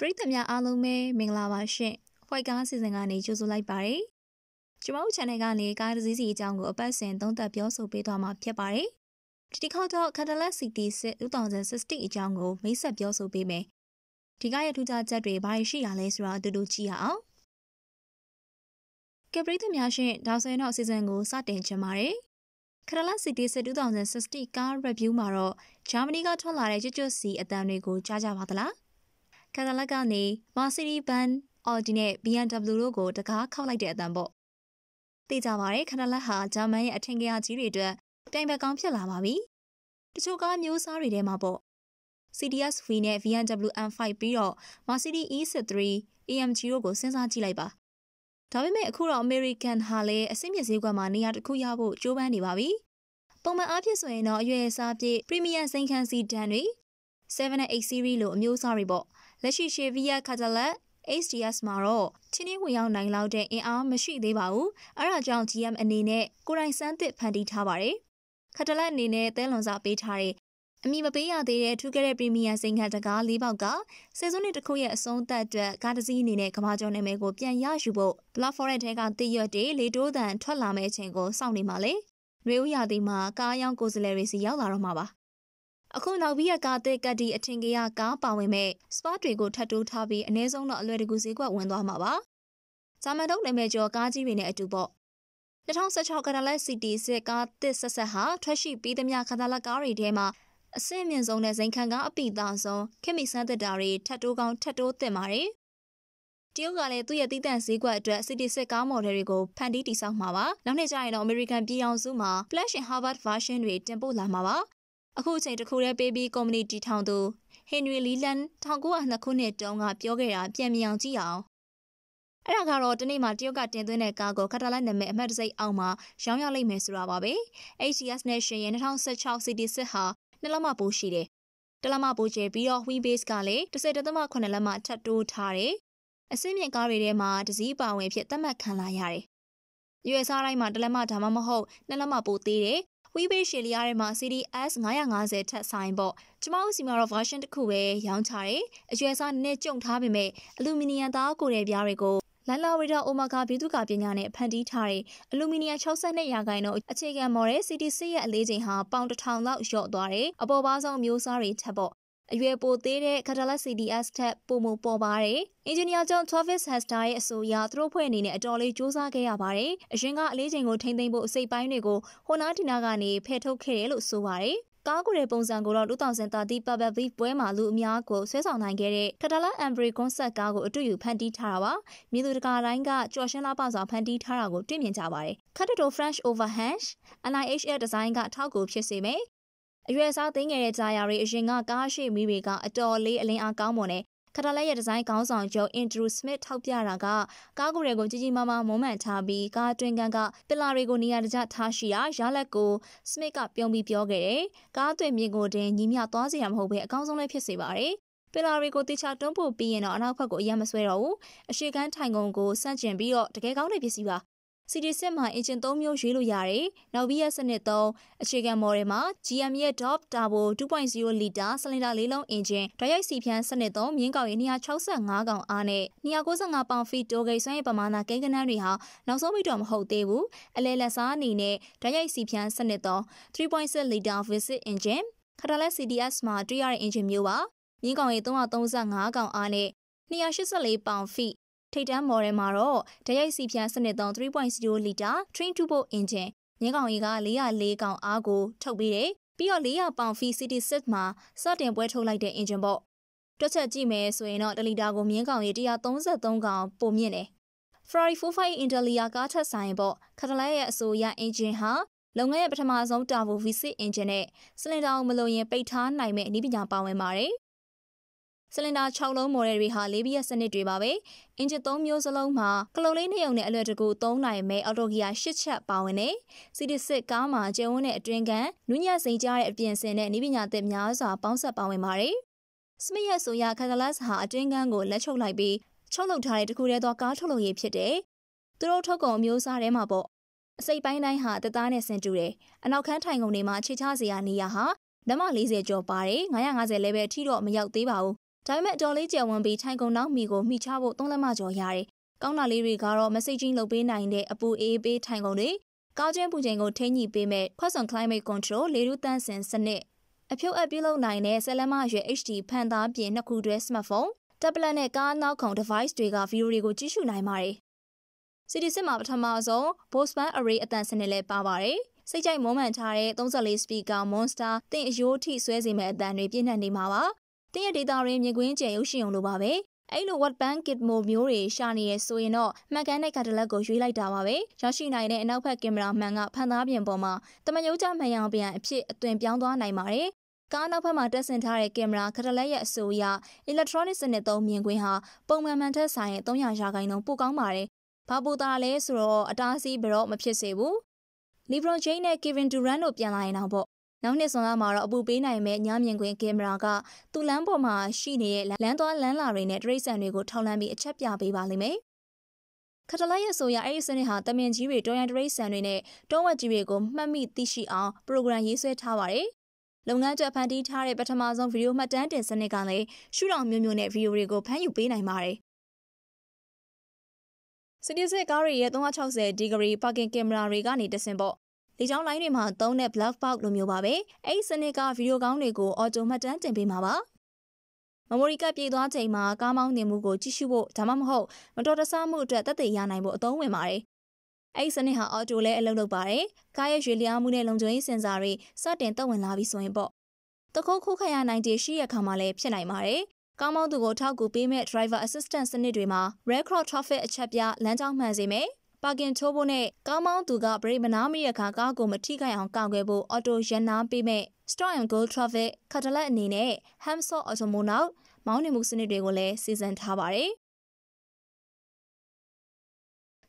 ပရိသတ်များအားလုံးပဲမင်္ဂလာပါရှင်။ White Car စီစဉ်ကနေကြိုဆိုလိုက်ပါတယ်။ကျွန်မတို့ channel ကနေကားတစ်စီးစီအကြောင်းကိုအပတ်စဉ်သုံးသပ်ပြောဆိုပေးသွားမှာဖြစ်ပါတယ်။ဒီတစ်ခေါက်တော့ Cadillac CT6 2016အကြောင်းကိုမိတ်ဆက်ပြောဆိုပေးမယ်။ဒီကရထူးခြားချက်တွေဘာတွေရှိရလဲဆိုတာအတူတူကြည့်ရအောင်။ကပရိသတ်များရှင်ဒါဆိုရင်တော့အစီအစဉ်ကို စတင်ချင်ပါတယ်။ခရလစီတီစစ်2016 car review မှာတော့ဂျာမနီကထွက်လာတဲ့ကျွတ်ကျွတ်စီအတန်တွေကိုကြားကြပါသလား။တာတာလက်ကနေ Mercedes Benz Audi နဲ့ BMW တို့ကို တကားခောက်လိုက်တဲ့အတန်ပေါ့သိကြပါရဲ့ခန္ဓာလက်ဟာဂျာမန်ရဲ့အထင်ကရကြီးတွေအတွက်တိုင်ပက်ကောင်းဖြစ်လာပါပြီတချို့ကားမျိုးစားတွေထဲမှာပေါ့ CDS-V နဲ့ BMW M5 ပြီးတော့ Mercedes E-C3 AMG တို့ကိုစဉ်းစားကြည့်လိုက်ပါဒါပေမဲ့အခုတော့ American ဟာလည်းအဆင့်မြင့်ဈေးကွက်မှာနေရာတစ်ခုရဖို့ကြိုးပမ်းနေပါပြီပုံမှန်အားဖြင့်ဆိုရင်တော့အရွယ်အစားပြည့် Premium စိန်ခန်းစီဒဏ်တွေ7နဲ့8 series လိုအမျိုးအစားတွေပေါ့လက်ရှိရှေဗီယာခါဇလက် HDS မှာတော့ချင်းချင်းဝင်ရောက်နိုင်လောက်တဲ့အင်အားမရှိသေးပါဘူးအဲဒါကြောင့် GM အနေနဲ့ကိုရိုင်းစမ်းသစ်ဖန်တီးထားပါတယ်ခတလက်အနေနဲ့သဲလွန်စာပေးထားတဲ့အမိမပေးရသေးတဲ့ထူးကဲတဲ့ပရီးမီးယားစိန်ခံတကား၄ပေါက်ကဆယ်စုနှစ်တစ်ခုရဲ့အဆုံးသတ်အတွက်ကားတစီးအနေနဲ့ကမ္ဘာကျော်နာမည်ကိုပြန်ရယူဖို့ Black Forest ထဲကတည်ရွတ်တွေလေတိုးတန်ထွက်လာမယ့်အချိန်ကိုစောင့်နေမှာလေ။ရွေးဦးရသည်မှာကားရောင်းကိုယ်စားလှယ်တွေစီရောက်လာတော့မှာပါအခုနောက်ပြီးရကားတဲ့ကတ်ဒီအထင်ကရကားပါဝင်မဲ့စပါတွေကိုထပ်တိုးထားပြီးအ ਨੇ ဆုံးတော့အလွယ်တကူဈေးကွက်ဝင်သွားမှာပါ။ဂျာမန်တုံးနာမည်ကျော်ကားကြီးတွေနဲ့အတူပေါ့။2016ကနလက် CT6 ကားသစ်ဆက်ဆက်ဟာထွက်ရှိပြီးသမျှကနလက်ကားတွေထဲမှာအဆင့်မြင့်ဆုံးတဲ့ဇိမ်ခံကားအပိသားဆုံးခင်မီစမ်းသစ်တာတွေထပ်တိုးကောင်းထပ်တိုးသင့်ပါတယ်။တရုတ်ကလည်းသူ့ရဲ့တိတန့်ဈေးကွက်အတွက် CT6 ကားမော်ဒယ်တွေကိုဖန်တီးတည်ဆောက်မှာပါ။နောက်နေ့ကျရင်တော့ American ပြည်အောင်စုမှာ Flash and Harvard version တွေတင်ပို့လာမှာပါ။အခုအချိန်တစ်ခုတည်းပေးပြီးကုမ္ပဏီတီထောင်သူဟင်နရီလီလန်1902ခုနှစ်တုန်းကပြောခဲ့တာပြန်မြင်အောင်ကြည့်အောင်အဲ့ဒါကတော့တနေ့မှတရုတ်ကတင်သွင်းတဲ့ကားကိုကတာလိုက်နာမည်အမှတ်တစိမ့်အောင်မှာရောင်းရလိမ့်မယ်ဆိုတာပါပဲ HDS နဲ့ရှင်ရဲ့2016 CD6 ဟာနှစ်လက်မပိုးရှိတယ်တလက်မပိုးကျပြီးတော့ Wii Base ကလည်း10.8လက်မထပ်တိုးထားတယ်အစင်းမြင့်ကားတွေထဲမှာတစည်းပါဝင်ဖြစ်သတ်မှတ်ခံလာရတယ်ရွယ်စားတိုင်းမှာတလက်မဒါမှမဟုတ်နှစ်လက်မပိုးသေးတယ်ဝီဘေးရှယ်လီယာထဲမှာ CDS 950ထက်ဆိုင်ပေါ့။ကျမတို့စီမှာတော့ version တစ်ခုပဲရောင်းချတယ်။အရွယ်စားနဲ့ကြုံထားပေမဲ့အလူမီနီယံသားကိုယ်တွေပြားတွေကိုလန်လာဝီတာအိုမာကာဘီတုကာပညာနဲ့ဖန်တီးထားတဲ့အလူမီနီယံ62ရာခိုင်နှုန်းအခြေခံမော်တဲ့ CDC ရဲ့အလေးချိန်ဟာပေါင်1000လောက်လျော့သွားတယ်။အပေါ်ပါဆုံးမျိုးစားတွေထက်ပေါ့အရွယ်ပိုသေးတဲ့ Catalyst CDS ထက်ပိုမိုပေါ်ပါတယ်။ Engineer John Travis Hester ရဲ့အဆိုအရသူတို့ဖွဲ့အနေနဲ့အတော်လေးစူးစမ်းခဲ့ရပါတယ်။အရင်ကအလေးချိန်ကိုထိမ့်သိမ်းဖို့အစိတ်ပိုင်းတွေကိုဟိုနာဒီနာကနေဖယ်ထုတ်ခဲ့တယ်လို့ဆိုပါတယ်။ကားကိုယ်တဲ့ပုံစံကိုတော့2030 Purple Beef ပွဲမှာလူအများကိုဆွဲဆောင်နိုင်ခဲ့တဲ့ Catalan Embry Concept ကားကိုအတူယူဖန်တီးထားတာပါ။မြေသူတကာတိုင်းကကြော်ရှင်းလာပစွာဖန်တီးထားတာကိုတွေ့မြင်ကြပါတယ်။ Cutado French Overhand NIH ရဲ့ဒီဇိုင်းကထောက်ကူဖြစ်စေမယ်အရွယ်အစားသိငယ်တဲ့ကြာယာတွေအရင်ကကားရှိမိပေကအတော်လေးအလင်းအားကောင်းမွန်တဲ့ခတလဲရဲ့ဒီဇိုင်းခေါင်းဆောင်ချုပ် Andrew Smith ထောက်ပြတာကကားကိုယ်တွေကိုကြီးကြီးမားမားမုံမှန်ထားပြီးကားအတွင်းကန်းကပလာတွေကိုနေရာတကျထားရှိရာရလက်ကို Smith ကပြုံးပြီးပြောခဲ့တယ်။ကားအတွင်းမြင်ကိုတင်ညီမျှသွားစေရမဟုတ်ဘဲအကောင်းဆုံးလည်းဖြစ်စေပါတယ်။ပီလာတွေကိုတေချာတွန်းပို့ပြီးရင်တော့အနောက်ဘက်ကိုအရင်မဆွဲတော့ဘူးအရှိကန်းထိုင်ကုန်ကိုဆန့်ကျင်ပြီးတော့တကယ်ကောင်းတဲ့ပစ္စည်းပါ CD6 မှာ engine 3မျိုးရွေးလို့ရတယ်။နောက် BS စနစ်3အခြေခံမော်ဒယ်မှာ GM ရဲ့ Dop Turbo 2.0လီတာစလင်ဒါ၄လုံး engine ဓာတ်ရိုက်စီဖြန်းစနစ်3မြင်းကောင်ရဲ့265ကောင်အားနဲ့295ပေါင်ဖီတိုဂိတ်ဆွမ်းရဲ့ပမာဏကိန်းဂဏန်းတွေဟာနောက်ဆုံးမိတော့မဟုတ်သေးဘူး။အလဲလက်စားအနေနဲ့ဓာတ်ရိုက်စီဖြန်းစနစ်3.6လီတာ Visit engine ခတားလဲ CDS မှာတွေ့ရတဲ့ engine မျိုးပါ။မြင်းကောင်ရဲ့335ကောင်အားနဲ့284ပေါင်ဖီထိပ်တန်းမော်ဒယ်မှာတော့တရိုက်စီပြန်စနစ်သုံး3.0လီတာ Train to Boat Engine ညင်းကောင်ရေက404ကောင်အားကိုထုတ်ပေးတယ်ပြီးတော့400ပေါင် V66 မှာစတင်ပွဲထုတ်လိုက်တဲ့ engine ပေါ့တွက်ချက်ကြည့်မယ်ဆိုရင်တော့တလီတာကိုမြင်းကောင်ရေ133ကောင်ပိုမြင့်တယ် Ferrari 458 Intelia ကားထက်ဆိုင်ပေါ့ခက်တလဲရဲ့အဆိုအရ engine ဟာလုပ်ငန်းရဲ့ပထမဆုံး turbo V6 engine နဲ့စလင်ဒါကိုမလိုရင်ပိတ်ထားနိုင်မဲ့နည်းပညာပါဝင်ပါတယ်စလင်ဒါ6လုံးမော်ဒယ်တွေဟာလေးပြည့်စနစ်တွေပါပဲအင်ဂျင်3မျိုးစလုံးမှာကလုတ်လေးနှစ်ရုံနဲ့အလွယ်တကူ3နိုင်မဲ့အော်တိုဂီယာ8ချက်ပါဝင်တယ်စီဒီစစ်ကားမှာကျယ်ဝန်းတဲ့အတွင်းကန်နူးညံ့စိန်ကြတဲ့အပြင်ဆင်တဲ့နိပညာသစ်များစွာပေါင်းစပ်ပါဝင်ပါတယ်စမစ်ရဲ့ဆိုရခန်ဒလတ်ဟာအတွင်းကန်ကိုလက်ချုပ်လိုက်ပြီးချုပ်လုပ်ထားတဲ့တကူတည်းသောကားထုတ်လုပ်ရေးဖြစ်တယ်သူတို့ထုတ်ကုန်အမျိုးအစားထဲမှာပေါ့အစိပ်ပိုင်းတိုင်းဟာတသားနဲ့ဆင်တူတယ်အနောက်ခန်းထိုင်ကုန်တွေမှာခြေချစရာနေရာဟာလက်မ40ကျော်ပါတယ်950လဲပဲအထိတော့မရောက်သေးပါဘူးဒါပေမဲ့အတော်လေးကြံဝန်းပြီးထိုင်ကုန်နောက်မီကိုမိချဖို့သုံးလက်မကျော်ရတယ်။ကောင်းတာလေးတွေကတော့ messaging လုပ်ပေးနိုင်တဲ့အပူအေးပေးထိုင်ကုန်တွေကောင်းချင်းပူချိန်ကိုထိန်းညှိပေးမဲ့ Questron Climate Control လေထုတန့်စင်စနစ်အဖြုတ်အပ်ပြုလုပ်နိုင်တဲ့ဆယ်လက်မရွယ် HD ဖန်သားပြင်နှစ်ခုတွဲ smartphone တက်ပလက်နဲ့ကားနောက်ခုံ device တွေက video တွေကိုကြည့်ရှုနိုင်ပါတယ်။ CD စစ်မှာပထမဆုံး Bose Band Array အသံစနစ်လည်းပါပါတယ်။စိတ်ကြိုက်မွမ်းမံထားတဲ့34 speaker monster တင်အယိုးထိဆွဲစီမဲ့အသံတွေပြည့်နှက်နေမှာပါတင့်ရဲ့ဒေတာရင်းမြင်ကွင်းကျယ်ရုပ်ရှင်ုံလိုပါပဲအဲ့လို what bank kit mo မျိုးတွေရှာနေရဆိုရင်တော့မှန်ကန်တဲ့ကတလက်ကိုရွေးလိုက်တာပါပဲရရှိနိုင်တဲ့အနောက်ဘက်ကင်မရာမှန်ကဖန်သားပြင်ပေါ်မှာတမယုတ်ကြမှန်ရောင်ပြန်အဖြစ်အသွင်ပြောင်းသွားနိုင်ပါတယ်ကားနောက်ဘက်မှာတက်ဆင်ထားတဲ့ကင်မရာကတလက်ရဲ့အဆိုအရ electronic စနစ်သုံးမြင်ကွင်းဟာပုံမှန်မှန်ထက်ဆိုင်ရင်300ရာခိုင်နှုန်းပိုကောင်းပါတယ်။ဘာပိုတာလဲဆိုတော့အတားအဆီးဘယ်တော့မဖြစ်စေဘူး။ LeBron James နဲ့ Kevin Durant တို့ပြန်လာရင်တော့ပေါ့နောက်နှစ်စွန်လမှာတော့အပူပေးနိုင်မဲ့ညမြင်ခွင့်ကင်မရာက သူ့လမ်းပေါ်မှာရှိနေတဲ့လမ်းသွားလမ်းလာတွေနဲ့တရိတ်ဆန်တွေကိုထောက်လှမ်းပြီးအချက်ပြပေးပါလိမ့်မယ်ခတလိုက်ရဲ့ဆိုရအဲ့ဒီစနစ်ဟာတမင်ကြီးတွေတော်ရန်တရိတ်ဆန်တွေနဲ့တောဝက်ကြီးတွေကိုမှတ်မိသိရှိအောင်ပရိုဂရမ်ရေးဆွဲထားပါတယ်။လုပ်ငန်းချက်ဖန်တီးထားတဲ့ပထမဆုံးဗီဒီယိုမှတ်တမ်းတင်စနစ်ကလည်းရှုထောင့်မျိုးမျိုးနဲ့ဗီဒီယိုတွေကိုဖမ်းယူပေးနိုင်ပါတယ်။စတီစစ်ကားတွေရဲ့360ဒီဂရီပါကင်ကင်မရာတွေကနေတဆင်ပေါ့လေကြောင်းလိုင်းတွေမှာသုံးတဲ့ black box လိုမျိုးပါပဲ။အဲ့ဒီစနစ်ကဗီဒီယိုကောင်းတွေကို auto မှတ်တမ်းတင်ပေးမှာပါ။မမိုရီကပ်ပြေးသွားချိန်မှာကားမောင်းနေမှုကိုကြည့်ရှုဖို့ဒါမှမဟုတ်မတော်တဆမှုအတွက်သက်သေရနိုင်ဖို့အသုံးဝင်ပါတယ်။အဲ့ဒီစနစ်ဟာအော်တိုလည်းအလုပ်လုပ်ပါတယ်။ကားရဲ့ရွေလျားမှုနဲ့လုံခြုံရေးစင်ဆာတွေစတင်တက်ဝင်လာပြီးဆိုရင်ပေါ့။တခုတ်ခုတ်ခရနိုင်တဲ့ရှိရခါမှလည်းဖြစ်နိုင်ပါတယ်။ကားမောင်းသူကိုထောက်ကူပေးမဲ့ driver assistant စနစ်တွေမှာ red cross traffic အချက်ပြလမ်းကြောင်းမှန်စေမယ်ပါကင်ချိုးဖို့နဲ့ကားမောင်းသူကဘရိတ်မနာမိရခါကားကိုမထိခိုက်အောင်ကာကွယ်ဖို့အော်တိုရန်နာပေးမဲ့ Storm and Gold Traffic ခတ်တလက်အနေနဲ့ Hamsor Automo နောက်မောင်းနှင်မှုစနစ်တွေကိုလည်းစီစဉ်ထားပါတယ်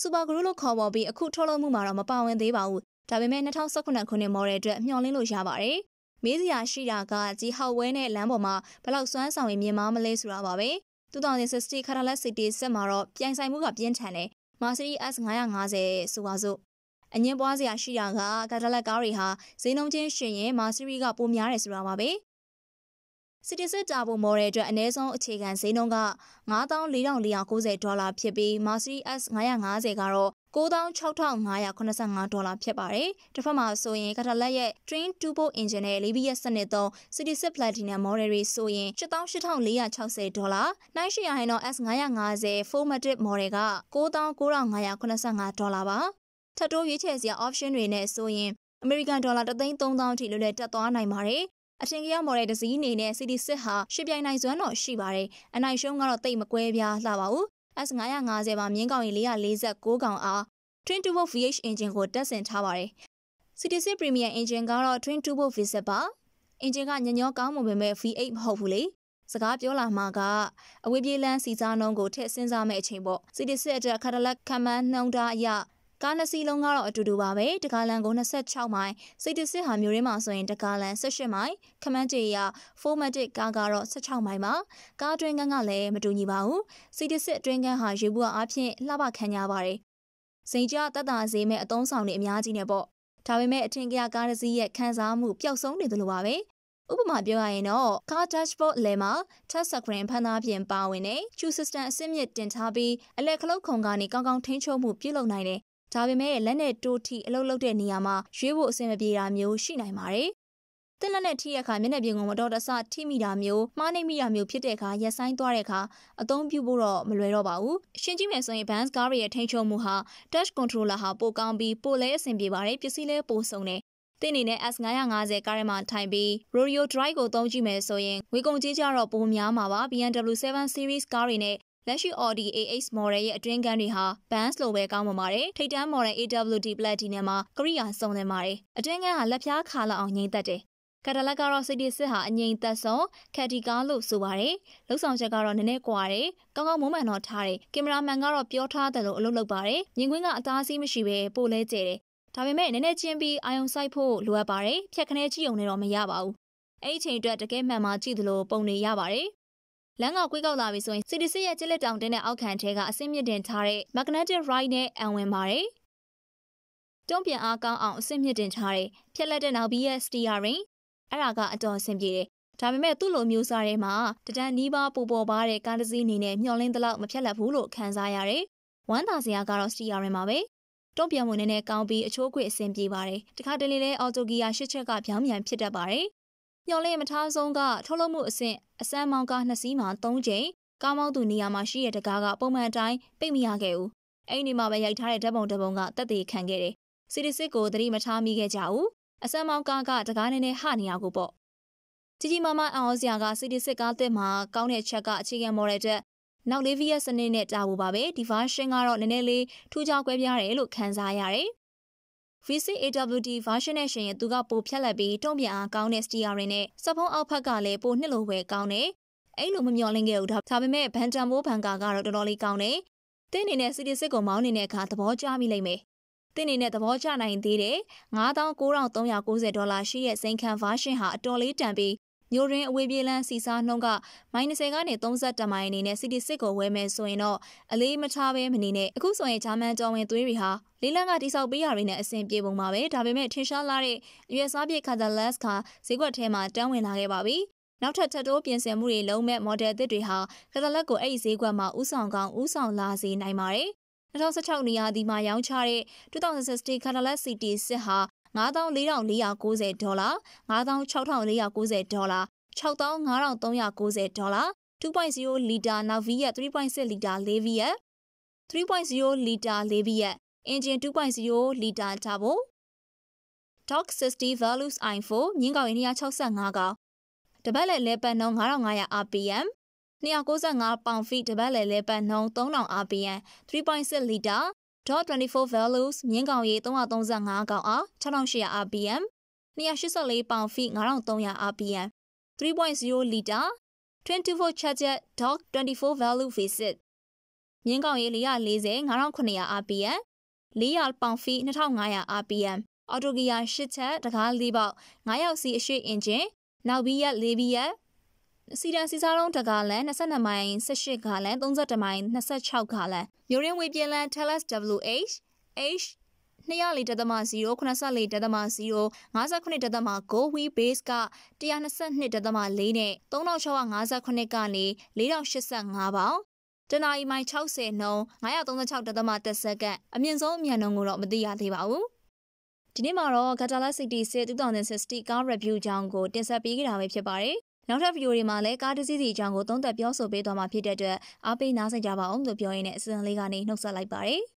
စူပါဂရုလို့ခေါ်ပေါ်ပြီးအခုထုတ်လုပ်မှုမှာတော့မပါဝင်သေးပါဘူး။ဒါပေမဲ့2019ခုနှစ်မော်ဒယ်အတွက်မျှော်လင့်လို့ရပါတယ်။မေးစရာရှိတာကကြီးဟောက်ဝဲနဲ့လမ်းပေါ်မှာဘလောက်စွမ်းဆောင်ရည်မြင်မမလဲဆိုတာပါပဲ။2060 Cadillac City စစ်မှာတော့ပြိုင်ဆိုင်မှုကပြင်းထန်တယ် Mercedes S 950ဆိုပါစို့အငင်းပွားစရာရှိတာကကာတာလက်ကားတွေဟာဈေးနှုန်းချင်းရှင်ရင် Mercedes ကပိုများတယ်ဆိုတာပါပဲစစ်စစ်တာဖို့မော်ဒယ်အတွက်အနည်းဆုံးအခြေခံဈေးနှုန်းက9490ဒေါ်လာဖြစ်ပြီး Mercedes S 950ကတော့96,585ဒေါ်လာဖြစ်ပါတယ်။တစ်ဖက်မှာဆိုရင်ကထလက်ရဲ့ Twin Turbo Engine နဲ့ ABS စနစ်သုံး City6 Platinum Model တွေဆိုရင်78,460ဒေါ်လာ၊နိုင်ရှိရဟန်တော့ S950 Formatic Model က9,985ဒေါ်လာပါ။ထပ်တိုးရွေးချယ်စရာ option တွေနဲ့ဆိုရင် American Dollar 3,300အထိလွယ်လွယ်တက်သွားနိုင်ပါတယ်။အထင်ကရမော်ဒယ်ဒစည်းအနေနဲ့ CD6 ဟာရှစ်ပြိုင်နိုင်စွမ်းတော့ရှိပါတယ်။အနိုင်ရှုံးကတော့တိတ်မကွဲပြားလှပါဘူး S950 မှာမြင်းကောင်ရေ446ကောင်အား Twin Turbo VH engine ကိုတပ်ဆင်ထားပါတယ်။ CT6 Premium engine ကတော့ Twin Turbo V6 ပါ။ engine ကညညောကောင်းမှုပဲမဲ့ V8 မဟုတ်ဘူးလေ။စကားပြောလာမှာကအဝေးပြေးလမ်းစီစားနှုန်းကိုထည့်စဉ်းစားမဲ့အချိန်ပေါ့။ CT6 အတွက် Cadillac ခံမှန်းနှုန်းထားအရကားနှစ်စီးလုံးကတော့အတူတူပါပဲတကားလန်ကို26မိုင်စိတ်တစစ်ဟာမျိုးရင်းမှာဆိုရင်တကားလန်18မိုင်ခမန်းကြေရ formatic ကားကတော့16မိုင်ပါကားတွင်းကန်းကလည်းမတူညီပါဘူးစိတ်တစစ်အတွင်းကန်းဟာရေဘူးအားဖြင့်လှပခံကြပါတယ်စိန်ကြတက်တာစေးမဲ့အတုံးဆောင်တွေအများကြီးနဲ့ပေါ့ဒါပေမဲ့အထင်ကရကားတစ်စီးရဲ့ခံစားမှုပျောက်ဆုံးနေသလိုပါပဲဥပမာပြောရရင်တော့ car dashboard လဲမှာ touch screen ဖန်သားပြင်ပါဝင်တဲ့ Q system အဆင့်မြင့်တင်ထားပြီးအလက်ခလုတ်ခုံကနေကောင်းကောင်းထိန်းချုပ်မှုပြုလုပ်နိုင်တဲ့ဒါပေမဲ့လက်နဲ့တိုးထိအလုပ်လုပ်တဲ့နေရာမှာရွေးဖို့အဆင်မပြေတာမျိုးရှိနိုင်ပါတယ်တက်လက်နဲ့ထိရခါမျက်နှာပြင်ကိုမတော်တဆထိမိတာမျိုးမှားနှိမ့်မိတာမျိုးဖြစ်တဲ့အခါရက်ဆိုင်သွားတဲ့အခါအသုံးပြုဖို့တော့မလွယ်တော့ပါဘူး။ရှင်းကြည့်မယ်ဆိုရင် Vans ကားရဲ့ထိန်းချုပ်မှုဟာ Touch Controller ဟာပိုကောင်းပြီးပိုလဲအဆင်ပြေပါတယ်။ပစ္စည်းလဲပိုစုံတယ်။တင်းနေနဲ့ S950 ကားထဲမှာထိုင်ပြီး Rodeo Drive ကိုသုံးကြည့်မယ်ဆိုရင်ငွေကုန်ကြေးကြတော့ပိုများမှာပါ။ BMW 7 Series ကားတွေနဲ့လက်ရှိ Audi A8 model ရဲ့အတွင်းကန်းတွေဟာ Benz လိုပဲကောင်းမွန်ပါတယ်ထိပ်တန်း model AWD Platinum မှာကရိယာစုံလင်ပါတယ်အတွင်းကန်းဟာလက်ဖြားခါလောက်အောင်ငြိမ့်သက်တယ်ကတလက်ကတော့စိတ်တစစ်ဟာအငြိမ်သက်ဆုံးခက်တီကားလို့ဆိုပါတယ်။လှုပ်ဆောင်ချက်ကတော့နည်းနည်းကွာတယ်။ကောင်းကောင်းမွမ်းမံတော့ထားတယ်။ကင်မရာမန်ကတော့ပြောထားတယ်လို့အလုပ်လုပ်ပါတယ်။မြင်ကွင်းကအသားစီးမရှိပဲပို့လဲကျတယ်။ဒါပေမဲ့နည်းနည်းချင်းပြီးအာယုံဆိုင်ဖို့လိုအပ်ပါတယ်။ဖြက်ခနဲကြည့်ုံနဲ့တော့မရပါဘူး။အဲ့ဒီချိန်အတွက်တကယ်မှန်မှကြည့်သလိုပုံနေရပါတယ်လမ်းကကွေးကောက်လာပြီဆိုရင် CDC ရဲ့ကြစ်လက်တောင်တင်းတဲ့အောက်ခံထဲကအဆင့်မြင့်တင်ထားတဲ့ magnetic ride နဲ့အံဝင်ပါတယ်။တွန်းပြန်အားကောင်းအောင်အဆင့်မြင့်တင်ထားတဲ့ဖြက်လက်တဲ့နောက်ဘီရဲ့ steering အဲ့ဒါကအတော်အဆင်ပြေတယ်။ဒါပေမဲ့သူ့လိုမျိုးစားထဲမှာတဒန်နီးပါးပူပေါ်ပါတဲ့ကားတစ်စီးအနေနဲ့မျောလင်းသလောက်မဖြက်လက်ဘူးလို့ခံစားရတယ်။ဝမ်းသာစရာကတော့ steering ပါပဲ။တုံ့ပြန်မှုနည်းနည်းကောင်းပြီးအချိုးခွေအဆင်ပြေပါတယ်။တခါတလေလဲအော်တိုဂီယာရှစ်ချက်ကပြောင်းပြန်ဖြစ်တတ်ပါတယ်မျော်လင့်မထားဆုံးကထုတ်လုပ်မှုအဆင့်အစမ်းမောင်းကားနှစ်စီးမှာ၃ချိန်ကားမောင်းသူနေရာမှာရှိတဲ့တကားကပုံမှန်အတိုင်းပိတ်မရခဲ့ဘူး။အဲ့ဒီမှာပဲရိုက်ထားတဲ့ဓာတ်ပုံတစ်ပုံကတက်သေးခံခဲ့တယ်။စီရီစစ်ကိုသတိမထားမိခဲ့ကြဘူး။အစမ်းမောင်းကားကတကားနဲ့နဲ့ဟနေရကိုပေါ့။ကြီးကြီးမားမားအံ့ဩစရာကစီရီစစ်ကားတက်မှာကောင်းတဲ့ချက်ကအခြေခံမော်ဒယ်တက်နောက်လေး VS စနစ်နဲ့တာဖို့ပါပဲဒီ version ကတော့နည်းနည်းလေးထူးခြားကွဲပြားတယ်လို့ခန်းစားရတယ် V6 AWD version နဲ့ရှင်ရင်သူကပိုဖြတ်လက်ပြီးတုံ့ပြန်အားကောင်းတဲ့ steering နဲ့စက်ဖုံးအောက်ဖက်ကလည်းပိုနှစ်လိုပဲကောင်းတယ်။အဲ့လိုမမျောလင့်ခဲ့ဘူးဒါပေမဲ့ဘန်တန်မိုးဘန်ကာကတော့တော်တော်လေးကောင်းတယ်။တင်းနေတဲ့စီတီစစ်ကိုမောင်းနေတဲ့အခါသဘောကျမိလိမ့်မယ်။တင်းနေတဲ့သဘောကျနိုင်သေးတယ်။9990ဒေါ်လာရှိတဲ့စိန်ခံ version ဟာအတော်လေးတန်ပြီးမြို့ရင်းအဝေးပြေးလမ်းစီစားနှုန်းကမိုင်20ကနေ30တမိုင်အနေနဲ့ City 6ကိုဝယ်မယ်ဆိုရင်တော့အလေးမထားဘဲမနေနဲ့အခုဆိုရင်ဂျာမန်တော်ဝင်သွေးတွေဟာလေးလံကတိဆောက်ပေးရတွေနဲ့အဆင်ပြေပုံပါပဲဒါပေမဲ့ထင်ရှားလာတဲ့အရွယ်စားပြည့် Catalas ကဈေးကွက်ထဲမှာတန်းဝင်လာခဲ့ပါပြီနောက်ထပ်ထပ်တိုးပြင်ဆင်မှုတွေလုံးမဲ့ model အသစ်တွေဟာ Catalas ကိုအဲ့ဒီဈေးကွက်မှာဥဆောင်ကောင်းဥဆောင်လာစေနိုင်ပါတယ်2016နေရာဒီမှာရောင်းချတဲ့2016 Catalas City 6ဟာ94,490ဒေါ်လာ96,490ဒေါ်လာ65,390ဒေါ်လာ2.0လီတာ Navia 3.6လီတာ Levia 3.0လီတာ Levia အင်ဂျင်2.0လီတာတာဘို Doc 60 Values i4 မြင်းကောင်ရင်း265ကောင်တပတ်လဲလဲပတ်နှုန်း9500 RPM 295ပေါင်ဖီတပတ်လဲလဲပတ်နှုန်း3000 RPM 3.6လီတာ .24 values မြင်းကောင်ရေ335ကောင်အား6800 rpm 284ပေါင်ဖိ9300 rpm 3.0 liter 24 charger dog 24 value visit မြင်းကောင်ရေ440 9800 rpm 400ပေါင်ဖိ2500 rpm အော်တိုဂီယာ၈ချက်တကား၄ပေါက်9ရောက်စီအရှိအင်ဂျင်နောက်ဘီးရက်၄ဘီးရက်စီတန်စီစားလုံးတကားလန်22မိုင်18ဂါလန်32မိုင်26ဂါလန်မြို့ရင်းဝေပြင်းလန် Telus WH H 204.0 94.0 59.9 Wii Base က122.4နဲ့3658ကနေ4085ပေါင်တနအီမိုင်60နှုန်း936.1စက္ကန့်အမြင့်ဆုံးအမြန်နှုန်းကိုတော့မသိရသေးပါဘူးဒီနေ့မှာတော့ Catalyst City 6 2060 Car Review ကြောင်းကိုတင်ဆက်ပေးခဲ့တာပဲဖြစ်ပါတယ်နောက်ထပ်ဗီဒီယိုတွေမှာလည်းကားတစ်စီးစီအကြောင်းကိုသုံးသပ်ပြောဆိုပေးသွားမှာဖြစ်တဲ့အတွက်အားပေးနားဆင်ကြပါအောင်လို့ပြောရင်းနဲ့အစံလေးကနေနှုတ်ဆက်လိုက်ပါတယ်။